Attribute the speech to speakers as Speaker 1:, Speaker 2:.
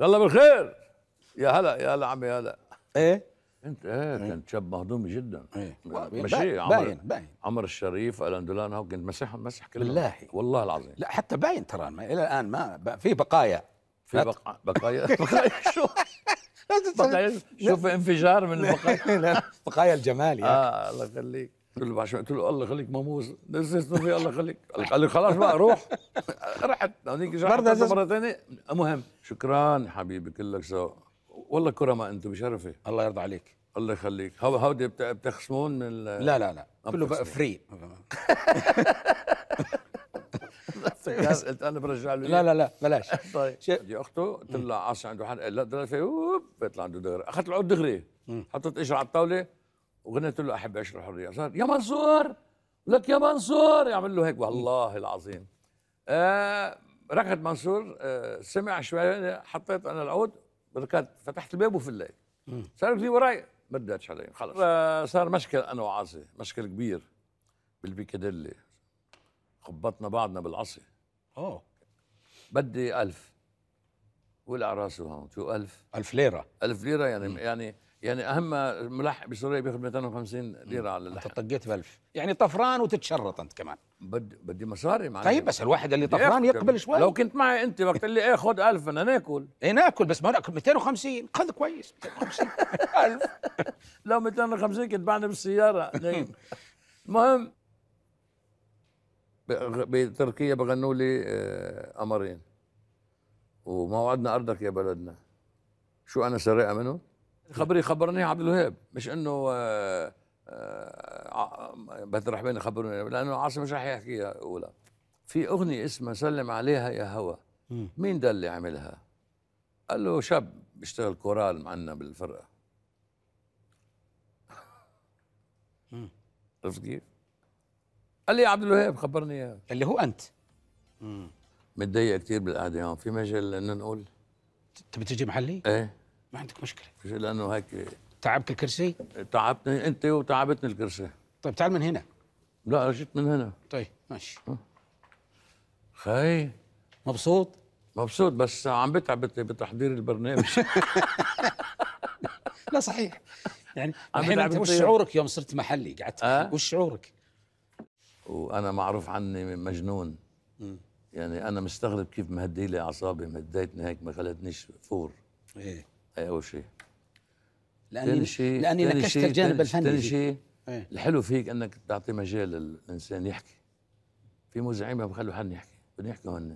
Speaker 1: يلا بالخير يا هلا يا هلا عمي هلا ايه انت ايه, إيه. كنت شاب مهضوم جدا ايه ماشي باين باين عمر الشريف الان دولان هاو كنت مسح مسح كلهم بالله والله العظيم لا حتى باين ترى الى الان ما في بقايا في بقايا بقايا بقايا شو شوف انفجار من البقايا بقايا الجمال يا اه الله يخليك قلت له شوي قلت له الله يخليك ماموس نسيت في الله يخليك قال لي خلاص بقى روح رحت هذيك مره ثانيه المهم شكرا حبيبي كلك سوا والله كرماء انتم بشرفي الله يرضى عليك الله يخليك هو هودي بتخصمون من لا لا لا كله بقى فري قلت انا برجع له لا لا لا بلاش طيب بدي اخته قلت له عاصي عنده حد لا بيطلع عنده دغري اخذت العود دغري حطيت اجر على الطاوله وغنيت له احب اعيش الحريه صار يا منصور لك يا منصور يعمل له هيك والله العظيم آه ركض منصور آه سمع شوي حطيت انا العود ركضت فتحت الباب وفليت صار في وراي ما ردتش علي خلص آه صار مشكل انا وعاصي مشكل كبير بالبيكاديلي خبطنا بعضنا بالعصي اوه بدي ألف ولع راسه هون شو ألف ألف ليرة ألف ليرة يعني م. يعني يعني اهم ملحق بسوريا بياخذ 250 ليره على اللحق انت طقيت ب 1000 يعني طفران وتتشرط انت كمان بدي بدي مصاري معي طيب بس الواحد اللي طفران يقبل شوي لو كنت معي انت وقت اللي اخذ إيه، 1000 انا ناكل اي ناكل بس ما ناكل 250 خذ كويس 250 1000 لو 250 كنت بعنا بالسياره نايم المهم بتركيا بغنوا لي آه، قمرين وموعدنا ارضك يا بلدنا شو انا سرقها منهم خبري خبرني عبد الوهاب مش انه آه، آه، آه، بدر الرحمن خبرني لانه عاصم مش راح يحكيها اولى في اغنيه اسمها سلم عليها يا هوى مين ده اللي عملها؟ قال له شاب بيشتغل كورال معنا بالفرقه عرفت كيف؟ قال لي يا عبد الوهاب خبرني اياها اللي هو انت متضايق كثير بالقعده هون في مجال انه نقول تبي تجي محلي؟ ايه ما عندك مشكله لانه هيك تعبك الكرسي؟ تعبتني انت وتعبتني الكرسي طيب تعال من هنا لا جيت من هنا طيب ماشي أه. خي مبسوط؟ مبسوط بس عم بتعب بتحضير البرنامج لا صحيح يعني عم بتعب وش شعورك يوم صرت محلي قعدت أه؟ وش شعورك؟ وانا معروف عني مجنون يعني انا مستغرب كيف مهدي لي اعصابي مهديتني هيك ما خلتنيش فور ايه اي اول شيء لاني شيء لاني نكشت الجانب الفني ثاني شيء إيه. الحلو فيك انك تعطي مجال للانسان يحكي في مذيعين ما بخلوا حد يحكي بدهم يحكوا هن